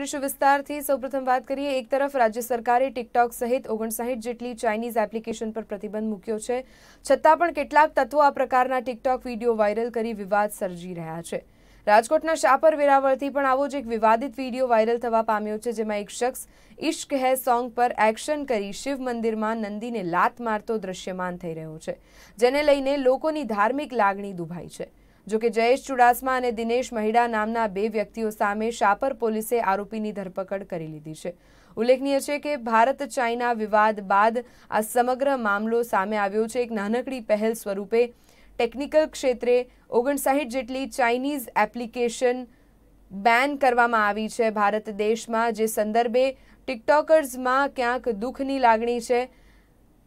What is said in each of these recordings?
કરીશું વિસ્તારથી સૌપ્રથમ વાત કરીએ એક તરફ રાજ્ય સરકારે ટિકટોક સહિત ઓગણસાઠ જેટલી ચાઇનીઝ એપ્લિકેશન પર પ્રતિબંધ મૂક્યો છે છતાં પણ કેટલાક તત્વો આ પ્રકારના ટિકટોક વિડીયો વાયરલ કરી વિવાદ સર્જી રહ્યા છે રાજકોટના શાપર વેરાવળથી પણ આવો જ એક વિવાદિત વિડીયો વાયરલ થવા પામ્યો છે જેમાં એક શખ્સ ઇશ્ક હે સોંગ પર એક્શન કરી શિવ મંદિરમાં નંદીને લાત મારતો દ્રશ્યમાન થઈ રહ્યો છે જેને લઈને લોકોની ધાર્મિક લાગણી દુભાઈ છે જોકે જયેશ ચુડાસમા અને દિનેશ મહિડા નામના બે વ્યક્તિઓ સામે શાપર પોલીસે આરોપીની ધરપકડ કરી લીધી છે ઉલ્લેખનીય છે કે ભારત ચાઇના વિવાદ બાદ આ સમગ્ર મામલો સામે આવ્યો છે એક નાનકડી પહેલ સ્વરૂપે ટેકનિકલ ક્ષેત્રે ઓગણસાઠ જેટલી ચાઇનીઝ એપ્લિકેશન બેન કરવામાં આવી છે ભારત દેશમાં જે સંદર્ભે ટિકટોકર્સમાં ક્યાંક દુઃખની લાગણી છે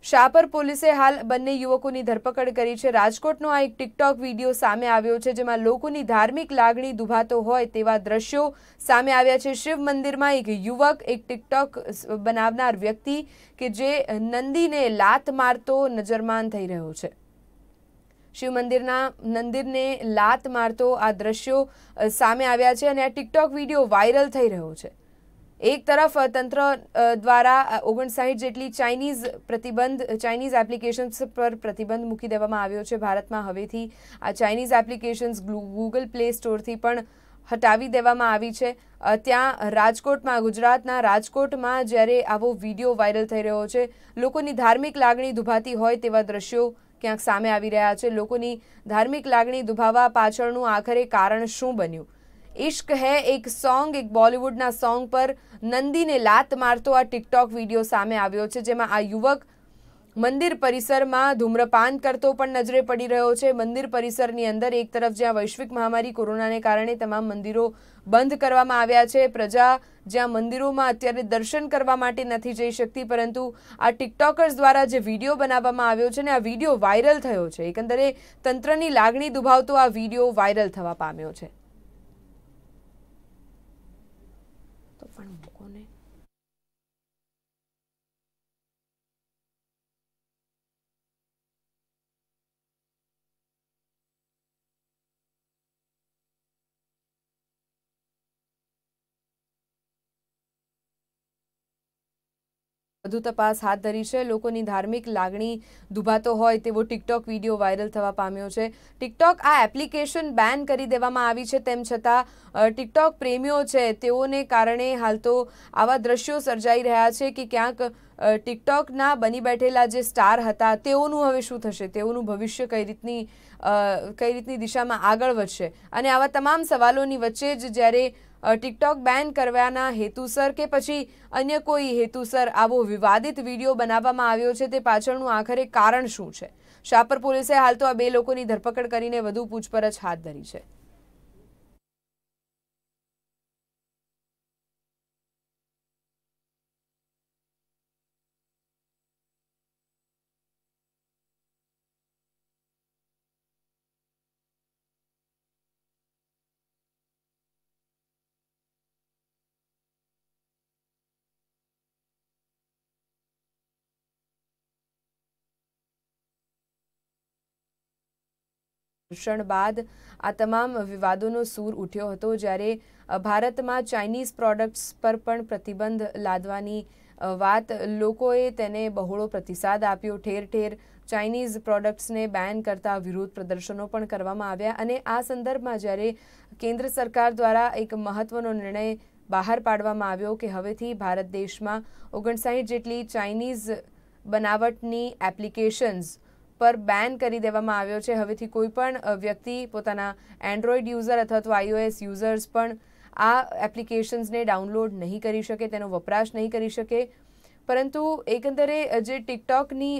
શાપર પોલીસે હાલ બંને યુવકોની ધરપકડ કરી છે રાજકોટનો આ એક ટિકટોક વિડીયો સામે આવ્યો છે જેમાં લોકોની ધાર્મિક લાગણી દુભાતો હોય તેવા દ્રશ્યો સામે આવ્યા છે શિવ મંદિરમાં એક યુવક એક ટિકટોક બનાવનાર વ્યક્તિ કે જે નંદીને લાત મારતો નજરમાન થઈ રહ્યો છે શિવ મંદિરના નંદિરને લાત મારતો આ દ્રશ્યો સામે આવ્યા છે અને આ ટિકટોક વિડીયો વાયરલ થઈ રહ્યો છે એક તરફ તંત્ર દ્વારા ઓગણસાઠ જેટલી ચાઇનીઝ પ્રતિબંધ ચાઇનીઝ એપ્લિકેશન્સ પર પ્રતિબંધ મૂકી દેવામાં આવ્યો છે ભારતમાં હવેથી આ ચાઇનીઝ એપ્લિકેશન્સ ગૂગલ પ્લે સ્ટોરથી પણ હટાવી દેવામાં આવી છે ત્યાં રાજકોટમાં ગુજરાતના રાજકોટમાં જ્યારે આવો વિડીયો વાયરલ થઈ રહ્યો છે લોકોની ધાર્મિક લાગણી દુભાતી હોય તેવા દ્રશ્યો ક્યાંક સામે આવી રહ્યા છે લોકોની ધાર્મિક લાગણી દુભાવા પાછળનું આખરે કારણ શું બન્યું ઇશ્ક હે એક સોંગ એક બોલિવૂડના સોંગ પર નંદીને લાત મારતો આ ટિકટોક વિડીયો સામે આવ્યો છે જેમાં આ યુવક મંદિર પરિસરમાં ધૂમ્રપાન કરતો પણ નજરે પડી રહ્યો છે મંદિર પરિસરની અંદર એક તરફ જ્યાં વૈશ્વિક મહામારી કોરોનાને કારણે તમામ મંદિરો બંધ કરવામાં આવ્યા છે પ્રજા જ્યાં મંદિરોમાં અત્યારે દર્શન કરવા માટે નથી જઈ શકતી પરંતુ આ ટિકટોકર્સ દ્વારા જે વિડીયો બનાવવામાં આવ્યો છે ને આ વિડીયો વાયરલ થયો છે એકંદરે તંત્રની લાગણી દુભાવતો આ વિડીયો વાયરલ થવા પામ્યો છે વધુ તપાસ હાથ ધરી છે લોકોની ધાર્મિક લાગણી દુભાતો હોય તેવો ટિકટોક વિડીયો વાયરલ થવા પામ્યો છે ટિકટોક આ એપ્લિકેશન બેન કરી દેવામાં આવી છે તેમ છતાં ટિકટોક પ્રેમીઓ છે તેઓને કારણે હાલ તો આવા દ્રશ્યો સર્જાઈ રહ્યા છે કે ક્યાંક ટિકટોકના બની બેઠેલા જે સ્ટાર હતા તેઓનું હવે શું થશે તેઓનું ભવિષ્ય કઈ રીતની કઈ રીતની દિશામાં આગળ વધશે અને આવા તમામ સવાલોની વચ્ચે જ જ્યારે ટિકટોક બેન કરવાના હેતુસર કે પછી અન્ય કોઈ હેતુસર આવો વિવાદિત વિડીયો બનાવવામાં આવ્યો છે તે પાછળનું આખરે કારણ શું છે શાપર પોલીસે હાલ તો આ બે લોકોની ધરપકડ કરીને વધુ પૂછપરછ હાથ ધરી છે ઘર્ષણ બાદ આ તમામ વિવાદોનો સૂર ઉઠ્યો હતો જ્યારે ભારતમાં ચાઇનીઝ પ્રોડક્ટ્સ પર પણ પ્રતિબંધ લાદવાની વાત લોકોએ તેને બહોળો પ્રતિસાદ આપ્યો ઠેર ઠેર ચાઇનીઝ પ્રોડક્ટ્સને બેન કરતા વિરોધ પ્રદર્શનો પણ કરવામાં આવ્યા અને આ સંદર્ભમાં જ્યારે કેન્દ્ર સરકાર દ્વારા એક મહત્વનો નિર્ણય બહાર પાડવામાં આવ્યો કે હવેથી ભારત દેશમાં ઓગણસાઠ જેટલી ચાઇનીઝ બનાવટની એપ્લિકેશન્સ પર બેન કરી દેવામાં આવ્યો છે હવેથી કોઈ પણ વ્યક્તિ પોતાના એન્ડ્રોઈડ યુઝર અથવા તો આઈઓએસ યુઝર્સ પણ આ એપ્લિકેશન્સને ડાઉનલોડ નહીં કરી શકે તેનો વપરાશ નહીં કરી શકે પરંતુ એકંદરે જે ટિકટોકની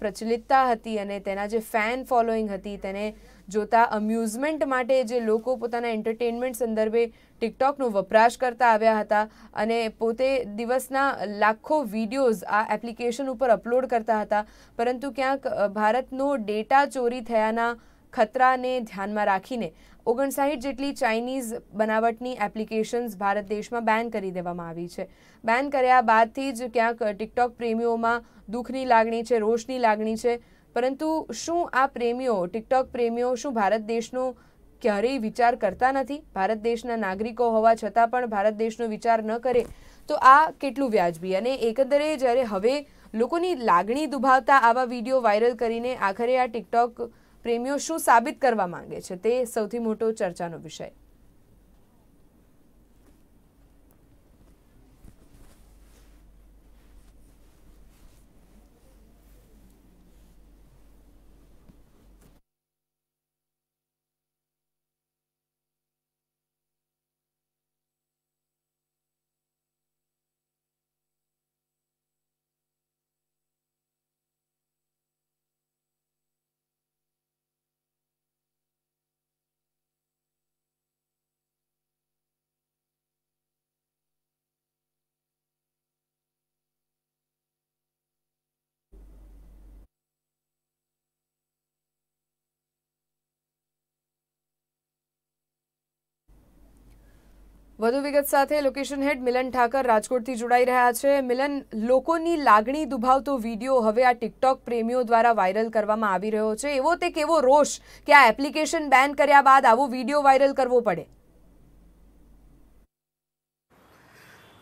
પ્રચલિતતા હતી અને તેના જે ફેન ફોલોઈંગ હતી તેને જોતા અમ્યુઝમેન્ટ માટે જે લોકો પોતાના એન્ટરટેનમેન્ટ સંદર્ભે ટિકટોકનો વપરાશ કરતા આવ્યા હતા અને પોતે દિવસના લાખો વિડીયોઝ આ એપ્લિકેશન ઉપર અપલોડ કરતા હતા પરંતુ ક્યાંક ભારતનો ડેટા ચોરી થયાના ખતરાને ધ્યાનમાં રાખીને ઓગણસાઠ જેટલી ચાઇનીઝ બનાવટની એપ્લિકેશન્સ ભારત દેશમાં બેન કરી દેવામાં આવી છે બેન કર્યા બાદથી જ ક્યાંક ટિકટોક પ્રેમીઓમાં દુઃખની લાગણી છે રોષની લાગણી છે પરંતુ શું આ પ્રેમીઓ ટિકટોક પ્રેમીઓ શું ભારત દેશનો ક્યારેય વિચાર કરતા નથી ભારત દેશના નાગરિકો હોવા છતાં પણ ભારત દેશનો વિચાર ન કરે તો આ કેટલું વ્યાજબી અને એકંદરે જ્યારે હવે લોકોની લાગણી દુભાવતા આવા વિડીયો વાયરલ કરીને આખરે આ ટિકટોક પ્રેમીઓ શું સાબિત કરવા માંગે છે તે સૌથી મોટો ચર્ચાનો વિષય વધુ વિગત સાથે લોકેશન હેડ મિલન ઠાકર રાજકોટથી જોડાઈ રહ્યા છે મિલન લોકોની લાગણી દુભાવતો વિડીયો હવે આ ટિકટોક પ્રેમીઓ દ્વારા વાયરલ કરવામાં આવી રહ્યો છે એવો તે કેવો રોષ કે આ એપ્લિકેશન બેન કર્યા બાદ આવો વિડીયો વાયરલ કરવો પડે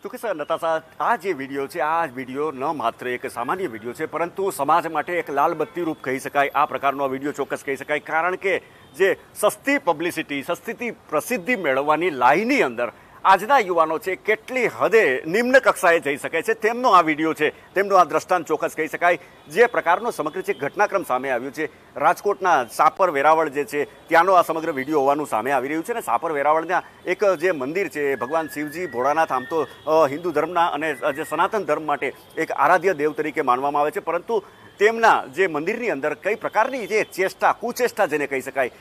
તો કે સર નતાશા આ જે વિડીયો છે આ વિડીયો ન માત્ર એક સામાન્ય વિડીયો છે પરંતુ સમાજ માટે એક લાલબત્તી રૂપ કહી શકાય આ પ્રકારનો વિડીયો ચોક્કસ કહી શકાય કારણ કે જે સસ્તી પબ્લિસિટી સસ્તીથી પ્રસિદ્ધિ મેળવવાની લાઈની અંદર આજના યુવાનો છે કેટલી હદે નિમ્ન કક્ષાએ જઈ શકે છે તેમનો આ વિડીયો છે તેમનો આ દ્રષ્ટાંત ચોક્કસ કહી શકાય જે પ્રકારનો સમગ્ર છે ઘટનાક્રમ સામે આવ્યો છે રાજકોટના સાપર વેરાવળ જે છે ત્યાંનો આ સમગ્ર વિડીયો હોવાનું સામે આવી રહ્યું છે અને સાપર વેરાવળના એક જે મંદિર છે ભગવાન શિવજી ભોળાનાથ આમ તો હિન્દુ ધર્મના અને જે સનાતન ધર્મ માટે એક આરાધ્ય દેવ તરીકે માનવામાં આવે છે પરંતુ તેમના જે મંદિરની અંદર કઈ પ્રકારની જે ચેષ્ટા કુચેષ્ટા જેને કહી શકાય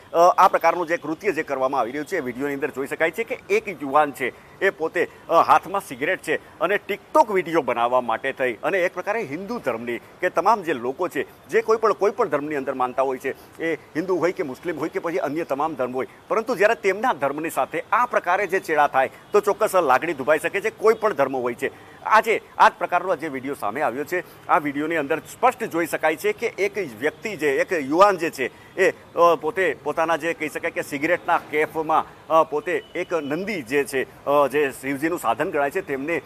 આ પ્રકારનું જે કૃત્ય જે કરવામાં આવી રહ્યું છે એ વિડીયોની અંદર જોઈ શકાય છે કે એક યુવાન છે એ પોતે હાથમાં સિગરેટ છે અને ટિકટોક વિડીયો બનાવવા માટે થઈ અને એક પ્રકારે હિન્દુ ધર્મની કે તમામ જે લોકો છે જે કોઈ પણ કોઈ પણ ધર્મની અંદર માનતા હોય છે એ હિન્દુ હોય કે મુસ્લિમ હોય કે પછી અન્ય તમામ ધર્મ હોય પરંતુ જ્યારે તેમના ધર્મની સાથે આ પ્રકારે જે ચેડા થાય તો ચોક્કસ લાગણી દુભાઈ શકે છે કોઈ પણ ધર્મ હોય છે આજે આ જ પ્રકારનો જે વિડીયો સામે આવ્યો છે આ વિડીયોની અંદર સ્પષ્ટ જોઈ શકાય છે કે એક વ્યક્તિ જે એક યુવાન જે છે એ પોતે પોતાના જે કહી શકાય કે સિગરેટના કેફમાં પોતે એક નંદી જે છે જે શિવજીનું સાધન ગણાય છે તેમને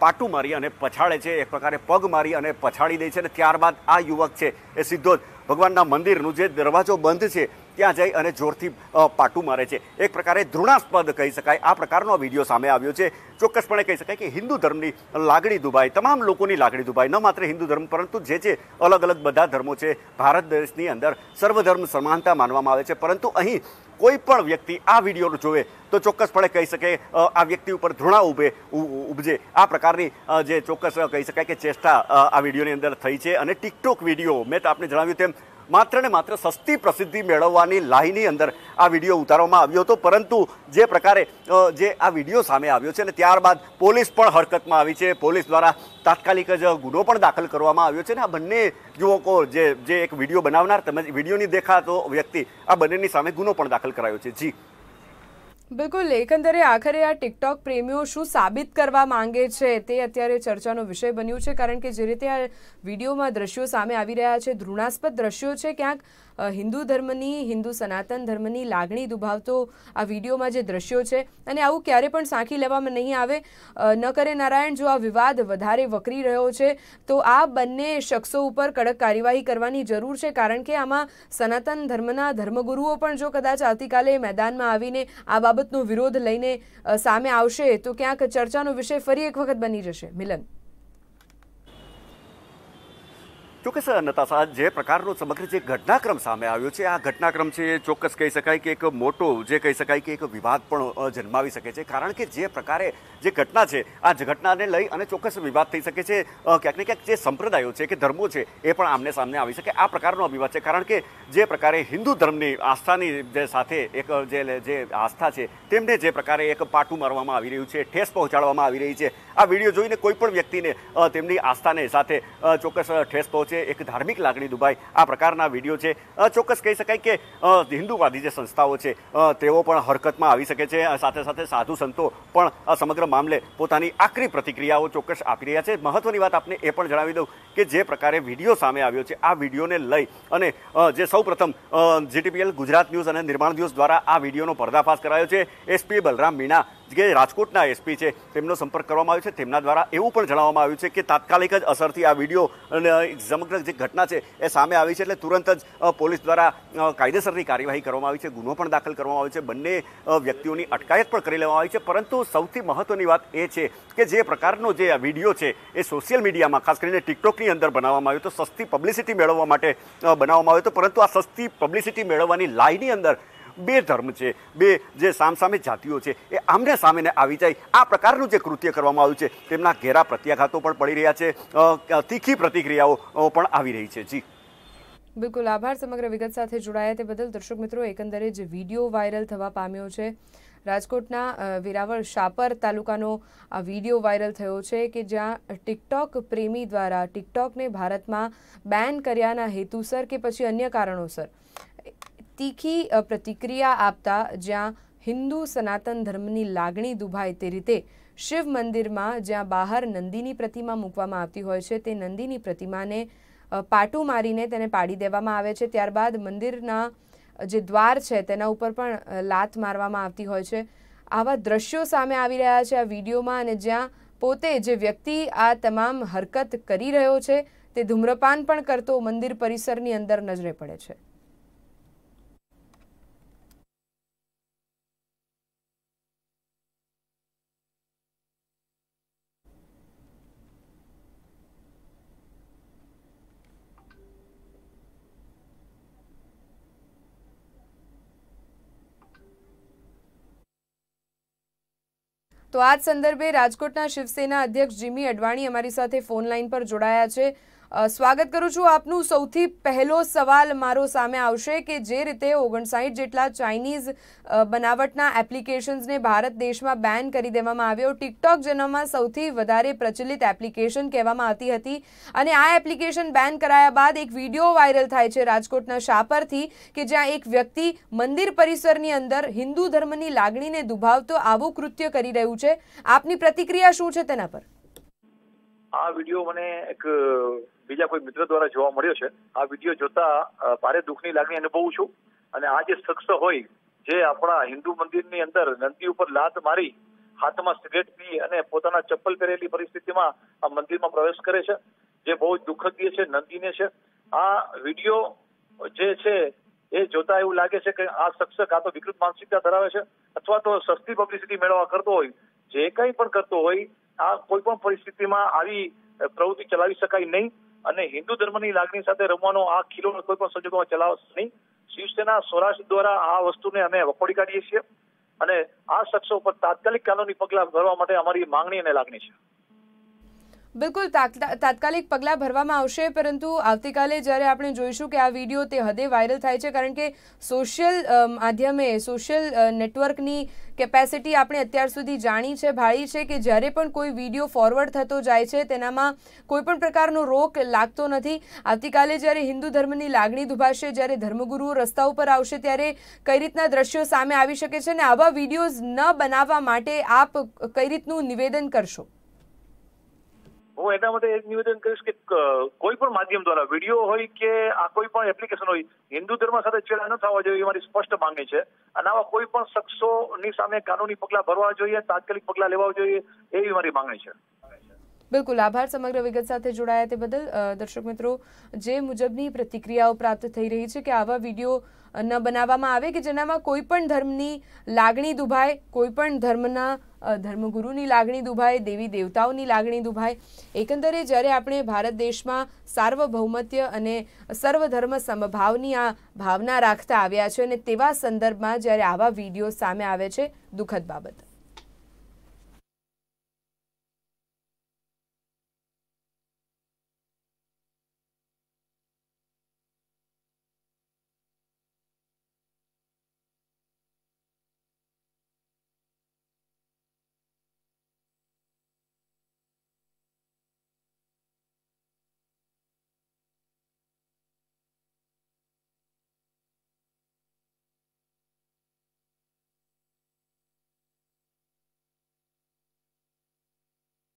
પાટું મારી અને પછાડે છે એક પ્રકારે પગ મારી અને પછાડી દે છે અને ત્યારબાદ આ યુવક છે એ સીધો જ ભગવાનના મંદિરનું જે દરવાજો બંધ છે ત્યાં જઈ અને જોરથી પાટું મારે છે એક પ્રકારે ધૃણાસ્પદ કહી શકાય આ પ્રકારનો વિડીયો સામે આવ્યો છે ચોક્કસપણે કહી શકાય કે હિન્દુ ધર્મની લાગણી દુભાઈ તમામ લોકોની લાગણી દુભાઈ ન માત્ર હિન્દુ ધર્મ પરંતુ જે જે અલગ અલગ બધા ધર્મો છે ભારત દેશની અંદર સર્વધર્મ સમાનતા માનવામાં આવે છે પરંતુ અહીં કોઈ પણ વ્યક્તિ આ વિડીયોનું જોવે તો ચોક્કસપણે કહી શકે આ વ્યક્તિ ઉપર ધૃણા ઉભે ઉભજે આ પ્રકારની જે ચોક્કસ કહી શકાય કે ચેષ્ટા આ વિડીયોની અંદર થઈ છે અને ટિકટોક વિડીયો મેં તો આપને જણાવ્યું તેમ માત્ર ને માત્ર સસ્તી પ્રસિદ્ધિ મેળવવાની લાહીની અંદર આ વિડીયો ઉતારવામાં આવ્યો હતો પરંતુ જે પ્રકારે જે આ વિડીયો સામે આવ્યો છે અને ત્યારબાદ પોલીસ પણ હરકતમાં આવી છે પોલીસ દ્વારા તાત્કાલિક જ ગુનો પણ દાખલ કરવામાં આવ્યો છે ને આ બંને યુવકો જે જે એક વિડીયો બનાવનાર તેમજ વિડીયોની દેખાતો વ્યક્તિ આ બંનેની સામે ગુનો પણ દાખલ કરાયો છે જી બિલકુલ એકંદરે આખરે આ ટિકટોક પ્રેમીઓ શું સાબિત કરવા માંગે છે તે અત્યારે ચર્ચાનો વિષય બન્યું છે કારણ કે જે રીતે આ વિડીયોમાં દ્રશ્યો સામે આવી રહ્યા છે ધૃણાસ્પદ દ્રશ્યો છે ક્યાંક હિન્દુ ધર્મની હિન્દુ સનાતન ધર્મની લાગણી દુભાવતો આ વિડીયોમાં જે દ્રશ્યો છે અને આવું ક્યારે પણ સાંખી લેવામાં નહીં આવે ન કરે નારાયણ જો આ વિવાદ વધારે વકરી રહ્યો છે તો આ બંને શખ્સો ઉપર કડક કાર્યવાહી કરવાની જરૂર છે કારણ કે આમાં સનાતન ધર્મના ધર્મગુરુઓ પણ જો કદાચ આવતીકાલે મેદાનમાં આવીને આ બાબતનો વિરોધ લઈને સામે આવશે તો ક્યાંક ચર્ચાનો વિષય ફરી એક વખત બની જશે મિલન ચોક્કસ નતાશા જે પ્રકારનો સમગ્ર જે ઘટનાક્રમ સામે આવ્યો છે આ ઘટનાક્રમ છે એ ચોક્કસ કહી શકાય કે એક મોટો જે કહી શકાય કે એક વિવાદ પણ જન્માવી શકે છે કારણ કે જે પ્રકારે જે ઘટના છે આ ઘટનાને લઈ અને ચોક્કસ વિવાદ થઈ શકે છે ક્યાંક ને ક્યાંક જે સંપ્રદાયો છે કે ધર્મો છે એ પણ આમને સામને આવી શકે આ પ્રકારનો વિવાદ છે કારણ કે જે પ્રકારે હિન્દુ ધર્મની આસ્થાની જે સાથે એક જે આસ્થા છે તેમને જે પ્રકારે એક પાટું મારવામાં આવી રહ્યું છે ઠેસ પહોંચાડવામાં આવી રહી છે આ વિડીયો જોઈને કોઈ પણ વ્યક્તિને તેમની આસ્થાને સાથે ચોક્કસ ઠેસ પહોંચે છે એક ધાર્મિક લાગણી દુભાઈ આ પ્રકારના વિડીયો છે ચોક્કસ કહી શકાય કે હિન્દુવાદી જે સંસ્થાઓ છે તેઓ પણ હરકતમાં આવી શકે છે સાથે સાથે સાધુ સંતો પણ સમગ્ર મામલે પોતાની આકરી પ્રતિક્રિયાઓ ચોક્કસ આપી રહ્યા છે મહત્વની વાત આપને એ પણ જણાવી દઉં કે જે પ્રકારે વિડીયો સામે આવ્યો છે આ વિડીયોને લઈ અને જે સૌપ્રથમ જીટીપીએલ ગુજરાત ન્યૂઝ અને નિર્માણ ન્યૂઝ દ્વારા આ વિડીયોનો પર્દાફાશ કરાયો છે એસપી બલરામ મીણા જે રાજકોટના એસપી છે તેમનો સંપર્ક કરવામાં આવ્યો છે તેમના દ્વારા એવું પણ જણાવવામાં આવ્યું છે કે તાત્કાલિક જ અસરથી આ વિડીયો અને સમગ્ર જે ઘટના છે એ સામે આવી છે એટલે તુરંત જ પોલીસ દ્વારા કાયદેસરની કાર્યવાહી કરવામાં આવી છે ગુનો પણ દાખલ કરવામાં આવ્યો છે બંને વ્યક્તિઓની અટકાયત પણ કરી લેવામાં આવી છે પરંતુ સૌથી મહત્વની વાત એ છે કે જે પ્રકારનો જે વિડીયો છે એ સોશિયલ મીડિયામાં ખાસ કરીને ટિકટોકની અંદર બનાવવામાં આવ્યો તો સસ્તી પબ્લિસિટી મેળવવા માટે બનાવવામાં આવ્યો હતો પરંતુ આ સસ્તી પબ્લિસિટી મેળવવાની લાઈની અંદર બે ધર્મ છે બે જે સામસામે જાતિઓ છે એ આમને સામેને આવી જાય આ પ્રકારનું જે કૃત્ય કરવામાં આવ્યું છે તેમના ઘેરા પ્રત્યાઘાતો પણ પડી રહ્યા છે તીખી પ્રતિક્રિયાઓ પણ આવી રહી છે જી બિલકુલ આભાર સમગ્ર વિગત સાથે જોડાયા તે બદલ દર્શક મિત્રો એકંદરે જે વિડીયો વાયરલ થવા પામ્યો છે રાજકોટના વેરાવળ શાપર તાલુકાનો આ વિડીયો વાયરલ થયો છે કે જ્યાં ટિકટોક પ્રેમી દ્વારા ટિકટોકને ભારતમાં બેન કર્યાના હેતુસર કે પછી અન્ય કારણોસર તીખી પ્રતિક્રિયા આપતા જ્યાં હિન્દુ સનાતન ધર્મની લાગણી દુભાય તે રીતે શિવ મંદિરમાં જ્યાં બહાર નંદીની પ્રતિમા મૂકવામાં આવતી હોય છે તે નંદીની પ્રતિમાને પાટું મારીને તેને પાડી દેવામાં આવે છે ત્યારબાદ મંદિરના જે દ્વાર છે તેના ઉપર પણ લાત મારવામાં આવતી હોય છે આવા દ્રશ્યો સામે આવી રહ્યા છે આ વિડીયોમાં અને જ્યાં પોતે જે વ્યક્તિ આ તમામ હરકત કરી રહ્યો છે તે ધૂમ્રપાન પણ કરતો મંદિર પરિસરની અંદર નજરે પડે છે તો આ સંદર્ભે રાજકોટના શિવસેના અધ્યક્ષ જીમી અડવાણી અમારી સાથે ફોન લાઇન પર જોડાયા છે સ્વાગત કરું છું આપનું સૌથી પહેલો સવાલ મારો સામે આવશે કે જે રીતે ઓગણસાઠ જેટલા ચાઇનીઝ બનાવટના એપ્લિકેશન્સને ભારત દેશમાં બેન કરી દેવામાં આવ્યો ટિકટોક જેનામાં સૌથી વધારે પ્રચલિત એપ્લિકેશન કહેવામાં આવતી હતી અને આ એપ્લિકેશન બેન કરાયા બાદ એક વિડીયો વાયરલ થાય છે રાજકોટના શાપરથી કે જ્યાં એક વ્યક્તિ મંદિર પરિસરની અંદર હિન્દુ ધર્મની લાગણીને દુભાવતો આવું કૃત્ય કરી રહ્યું છે આપની પ્રતિક્રિયા શું છે તેના પર આ વિડીયો મને એક બીજા કોઈ મિત્ર દ્વારા જોવા મળ્યો છે આ વિડીયો જોતા ભારે દુઃખની લાગણી અનુભવું છું અને આ જે શખ્સ હોય જે આપણા હિન્દુ મંદિરની અંદર નંદી ઉપર લાત મારી હાથમાં સિગરેટ પી અને પોતાના ચપ્પલ પહેરેલી પરિસ્થિતિમાં આ મંદિરમાં પ્રવેશ કરે છે જે બહુ જ દુઃખદ છે નંદીને છે આ વિડીયો જે છે એ જોતા એવું લાગે છે કે આ શખ્સ કાં તો વિકૃત માનસિકતા ધરાવે છે અથવા તો સસ્તી પબ્લિસિટી મેળવવા કરતો હોય જે કંઈ પણ કરતો હોય આ કોઈ પણ પરિસ્થિતિમાં આવી પ્રવૃત્તિ ચલાવી શકાય નહીં અને હિન્દુ ધર્મની લાગણી સાથે રમવાનો આ ખીલો કોઈ પણ સંજોગોમાં ચલાવશે નહીં શિવસેના સૌરાષ્ટ્ર દ્વારા આ વસ્તુને અમે વખોડી કાઢીએ છીએ અને આ શખ્સો ઉપર તાત્કાલિક કાનૂની પગલાં ભરવા માટે અમારી માંગણી અને લાગણી છે બિલકુલ તાત્કાલિક પગલાં ભરવામાં આવશે પરંતુ આવતીકાલે જ્યારે આપણે જોઈશું કે આ વિડીયો તે હદે વાયરલ થાય છે કારણ કે સોશિયલ માધ્યમે સોશિયલ નેટવર્કની કેપેસિટી આપણે અત્યાર સુધી જાણી છે ભાળી છે કે જ્યારે પણ કોઈ વિડીયો ફોરવર્ડ થતો જાય છે તેનામાં કોઈપણ પ્રકારનો રોક લાગતો નથી આવતીકાલે જ્યારે હિન્દુ ધર્મની લાગણી દુભાશે જ્યારે ધર્મગુરુઓ રસ્તા ઉપર આવશે ત્યારે કઈ રીતના દ્રશ્યો સામે આવી શકે છે અને આવા વિડીયોઝ ન બનાવવા માટે આપ કઈ રીતનું નિવેદન કરશો હું એના માટે એક નિવેદન કરીશ કે કોઈ પણ માધ્યમ દ્વારા વિડીયો હોય કે આ કોઈ પણ એપ્લિકેશન હોય હિન્દુ ધર્મ સાથે ચેડા ન થવા જોઈએ એ મારી સ્પષ્ટ માંગણી છે અને આવા કોઈ પણ શખ્સો ની સામે કાનૂની પગલા ભરવા જોઈએ તાત્કાલિક પગલા લેવા જોઈએ એવી મારી માંગણી છે બિલકુલ આભાર સમગ્ર વિગત સાથે જોડાયા તે બદલ દર્શક મિત્રો જે મુજબની પ્રતિક્રિયાઓ પ્રાપ્ત થઈ રહી છે કે આવા વિડીયો ન બનાવવામાં આવે કે જેનામાં કોઈ પણ ધર્મની લાગણી દુભાય કોઈ પણ ધર્મના ધર્મગુરુની લાગણી દુભાય દેવી દેવતાઓની લાગણી દુભાય એકંદરે જ્યારે આપણે ભારત દેશમાં સાર્વભૌમત્ય અને સર્વધર્મ સમભાવની આ ભાવના રાખતા આવ્યા છે અને તેવા સંદર્ભમાં જ્યારે આવા વિડીયો સામે આવે છે દુઃખદ બાબત